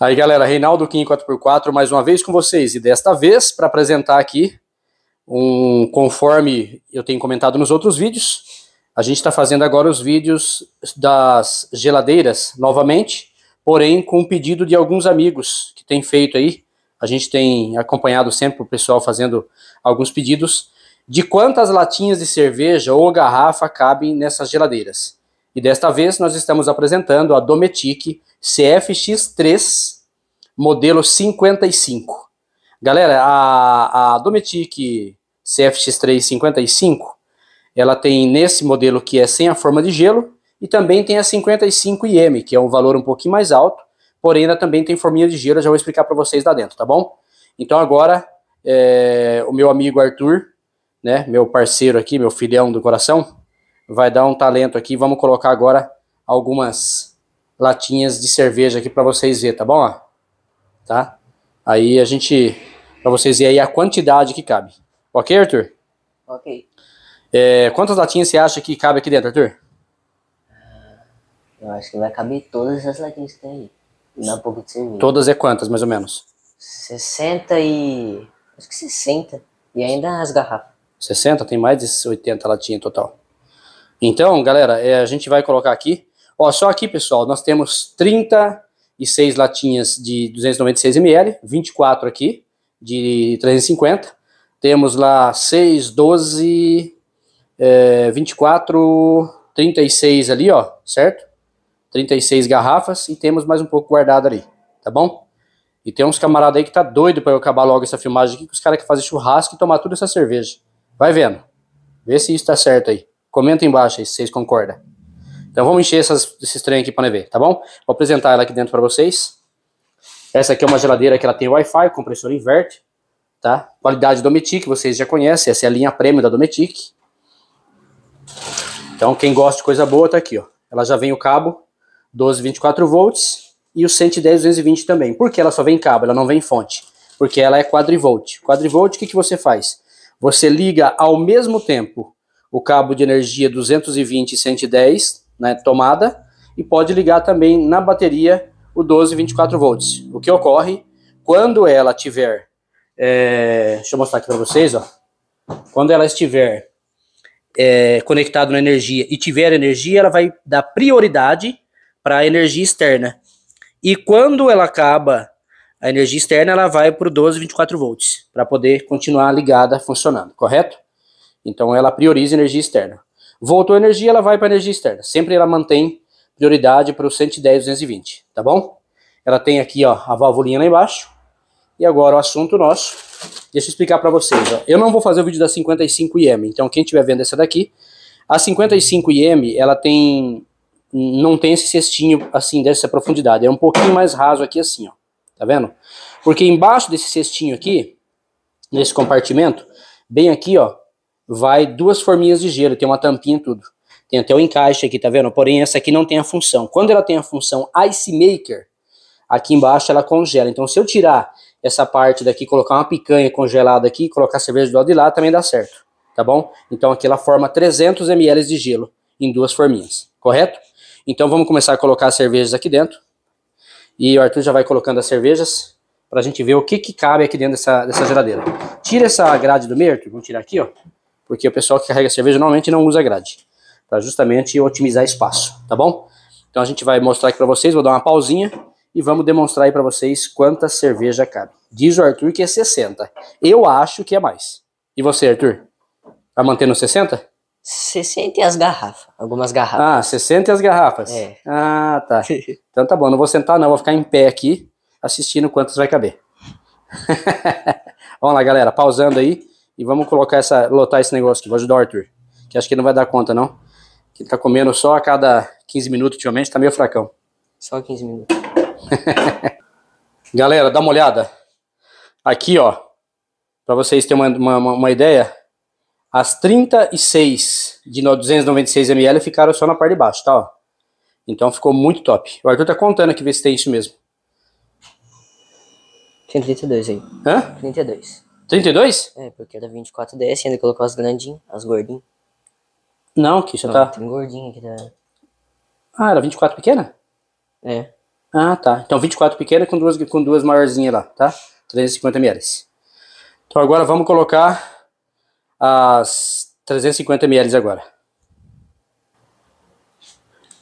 Aí, galera, Reinaldo Kim 4x4 mais uma vez com vocês. E desta vez, para apresentar aqui, um conforme eu tenho comentado nos outros vídeos, a gente está fazendo agora os vídeos das geladeiras novamente, porém com um pedido de alguns amigos que têm feito aí. A gente tem acompanhado sempre o pessoal fazendo alguns pedidos de quantas latinhas de cerveja ou garrafa cabem nessas geladeiras. E desta vez nós estamos apresentando a Dometic CFX3 modelo 55. Galera, a, a Dometic CFX3 55, ela tem nesse modelo que é sem a forma de gelo e também tem a 55IM, que é um valor um pouquinho mais alto, porém ainda também tem forminha de gelo, já vou explicar para vocês lá dentro, tá bom? Então agora, é, o meu amigo Arthur, né, meu parceiro aqui, meu filhão do coração, vai dar um talento aqui. Vamos colocar agora algumas latinhas de cerveja aqui para vocês verem, tá bom? Tá? Aí a gente, para vocês verem aí a quantidade que cabe. Ok, Arthur? Ok. É, quantas latinhas você acha que cabe aqui dentro, Arthur? Ah, eu acho que vai caber todas as latinhas que tem aí. Dá é um pouco de cerveja. Todas é quantas, mais ou menos? 60 e... Acho que 60. E ainda as garrafas. 60? Tem mais de 80 latinhas total. Então, galera, é, a gente vai colocar aqui. Ó, só aqui, pessoal, nós temos 36 latinhas de 296 ml, 24 aqui de 350. Temos lá 6, 12, é, 24, 36 ali, ó, certo? 36 garrafas e temos mais um pouco guardado ali, tá bom? E tem uns camaradas aí que tá doido para eu acabar logo essa filmagem aqui, que os caras que fazem churrasco e tomar toda essa cerveja. Vai vendo. Vê se isso tá certo aí. Comenta embaixo aí se vocês concordam. Então vamos encher essas, esses trem aqui para ver, tá bom? Vou apresentar ela aqui dentro para vocês. Essa aqui é uma geladeira que ela tem Wi-Fi, compressor inverte, tá? Qualidade Dometic, vocês já conhecem, essa é a linha premium da Dometic. Então quem gosta de coisa boa tá aqui, ó. Ela já vem o cabo 12 24 volts e o 110 220 também. Por que ela só vem cabo, ela não vem fonte? Porque ela é quadrivolt. Quadrivolt, o que, que você faz? Você liga ao mesmo tempo o cabo de energia 220 e 110 né, tomada e pode ligar também na bateria o 12 24 volts. O que ocorre quando ela tiver, é, deixa eu mostrar aqui para vocês, ó, quando ela estiver é, conectado na energia e tiver energia, ela vai dar prioridade para a energia externa. E quando ela acaba a energia externa, ela vai para o 12 24 volts para poder continuar ligada, funcionando, correto? Então ela prioriza energia externa. Voltou a energia, ela vai para energia externa. Sempre ela mantém prioridade para o 110, 220, tá bom? Ela tem aqui ó, a valvulinha lá embaixo. E agora o assunto nosso, deixa eu explicar para vocês. Ó. Eu não vou fazer o vídeo da 55IM, então quem estiver vendo essa daqui, a 55IM ela tem, não tem esse cestinho assim dessa profundidade, é um pouquinho mais raso aqui assim, ó, tá vendo? Porque embaixo desse cestinho aqui, nesse compartimento, bem aqui ó, vai duas forminhas de gelo, tem uma tampinha e tudo. Tem até o encaixe aqui, tá vendo? Porém, essa aqui não tem a função. Quando ela tem a função Ice Maker, aqui embaixo ela congela. Então, se eu tirar essa parte daqui, colocar uma picanha congelada aqui, colocar a cerveja do lado de lá, também dá certo, tá bom? Então, aqui ela forma 300 ml de gelo em duas forminhas, correto? Então, vamos começar a colocar as cervejas aqui dentro. E o Arthur já vai colocando as cervejas para a gente ver o que, que cabe aqui dentro dessa, dessa geladeira. Tira essa grade do meio, Arthur. Vamos tirar aqui, ó porque o pessoal que carrega cerveja normalmente não usa grade, para justamente otimizar espaço, tá bom? Então a gente vai mostrar aqui para vocês, vou dar uma pausinha e vamos demonstrar aí para vocês quanta cerveja cabe. Diz o Arthur que é 60. Eu acho que é mais. E você, Arthur? Tá mantendo 60? 60 e as garrafas, algumas garrafas. Ah, 60 e as garrafas. É. Ah, tá. Então tá bom, não vou sentar não, vou ficar em pé aqui assistindo quantas vai caber. Vamos lá, galera, pausando aí e vamos colocar essa, lotar esse negócio aqui. Vou ajudar o Arthur. Que acho que ele não vai dar conta, não. Que ele tá comendo só a cada 15 minutos ultimamente, tá meio fracão. Só 15 minutos. Galera, dá uma olhada. Aqui, ó. Pra vocês terem uma, uma, uma ideia, as 36 de 296 ml ficaram só na parte de baixo, tá? Ó. Então ficou muito top. O Arthur tá contando aqui, ver se tem isso mesmo. Tem 32 aí. Hã? 32. 32? É, porque era 24 DS e ainda colocou as grandinhas, as gordinhas. Não, que isso Não, tá. Tem gordinha aqui da. Ah, era 24 pequena? É. Ah, tá. Então 24 pequena com duas, com duas maiorzinhas lá, tá? 350 ml. Então agora vamos colocar as 350 ml agora.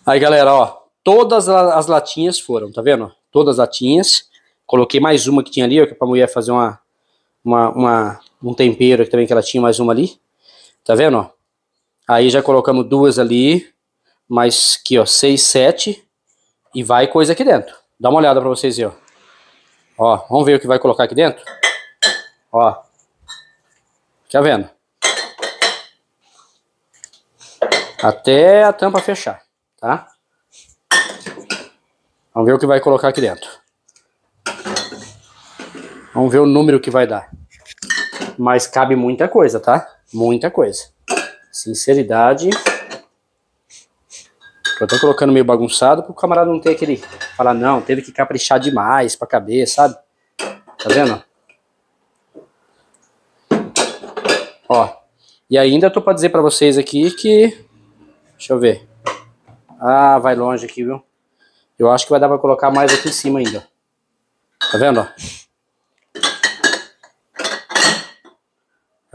Aí galera, ó, todas as latinhas foram, tá vendo? Todas as latinhas. Coloquei mais uma que tinha ali, ó, que é pra mulher fazer uma uma, uma, um tempero aqui também que ela tinha, mais uma ali. Tá vendo, ó? Aí já colocamos duas ali, mais aqui, ó, seis, sete. E vai coisa aqui dentro. Dá uma olhada pra vocês aí, ó. Ó, vamos ver o que vai colocar aqui dentro? Ó. Tá vendo? Até a tampa fechar, tá? Vamos ver o que vai colocar aqui dentro. Vamos ver o número que vai dar. Mas cabe muita coisa, tá? Muita coisa. Sinceridade. Eu tô colocando meio bagunçado pro camarada não ter aquele... Falar, não, teve que caprichar demais pra caber, sabe? Tá vendo? Ó. E ainda tô pra dizer pra vocês aqui que... Deixa eu ver. Ah, vai longe aqui, viu? Eu acho que vai dar pra colocar mais aqui em cima ainda. Tá vendo, ó?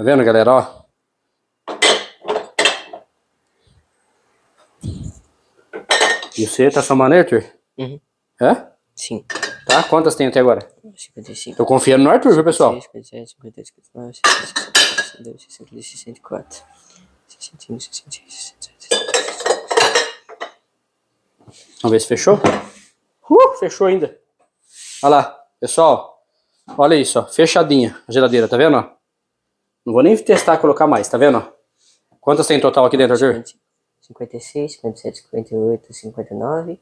Tá vendo, galera? Ó. E você tá somando aí, Arthur? Uhum. É? Sim. Tá? Quantas tem até agora? 55. Tô confiando no Arthur, viu, pessoal? 56, 57, 58, 59, 60, 62, 64, 61, 66, 67, Vamos ver se fechou? Uh, fechou ainda. Olha lá, pessoal. Olha isso, ó. Fechadinha a geladeira, tá vendo, ó? Não vou nem testar colocar mais, tá vendo? Quantas tem total aqui dentro, Arthur? 56, 57, 58, 59,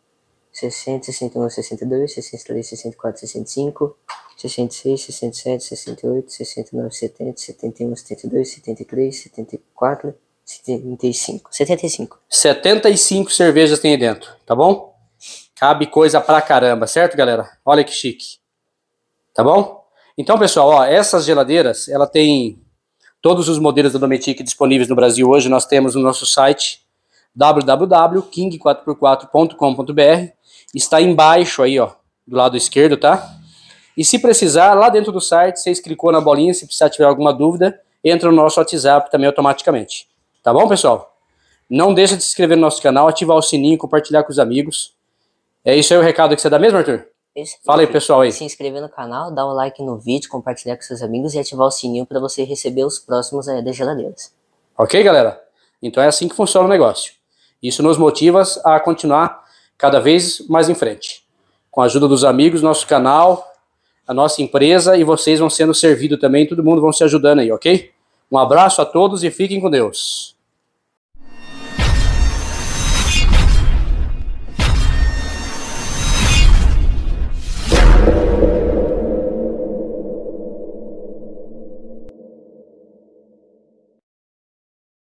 60, 61, 62, 63, 64, 65, 66, 67, 68, 69, 70, 71, 72, 73, 74, 75. 75. 75 cervejas tem aí dentro, tá bom? Cabe coisa pra caramba, certo, galera? Olha que chique. Tá bom? Então, pessoal, ó, essas geladeiras, ela tem Todos os modelos da Dometic disponíveis no Brasil hoje nós temos no nosso site www.king4x4.com.br. Está embaixo aí, ó, do lado esquerdo, tá? E se precisar, lá dentro do site, vocês clicou na bolinha, se precisar tiver alguma dúvida, entra no nosso WhatsApp também automaticamente. Tá bom, pessoal? Não deixa de se inscrever no nosso canal, ativar o sininho, compartilhar com os amigos. É isso aí o recado que você dá mesmo, Arthur? Fala aí, pessoal aí. Se inscrever no canal, dar o um like no vídeo, compartilhar com seus amigos e ativar o sininho para você receber os próximos aí eh, das geladeiras. Ok, galera? Então é assim que funciona o negócio. Isso nos motiva a continuar cada vez mais em frente. Com a ajuda dos amigos, nosso canal, a nossa empresa e vocês vão sendo servidos também, todo mundo vão se ajudando aí, ok? Um abraço a todos e fiquem com Deus.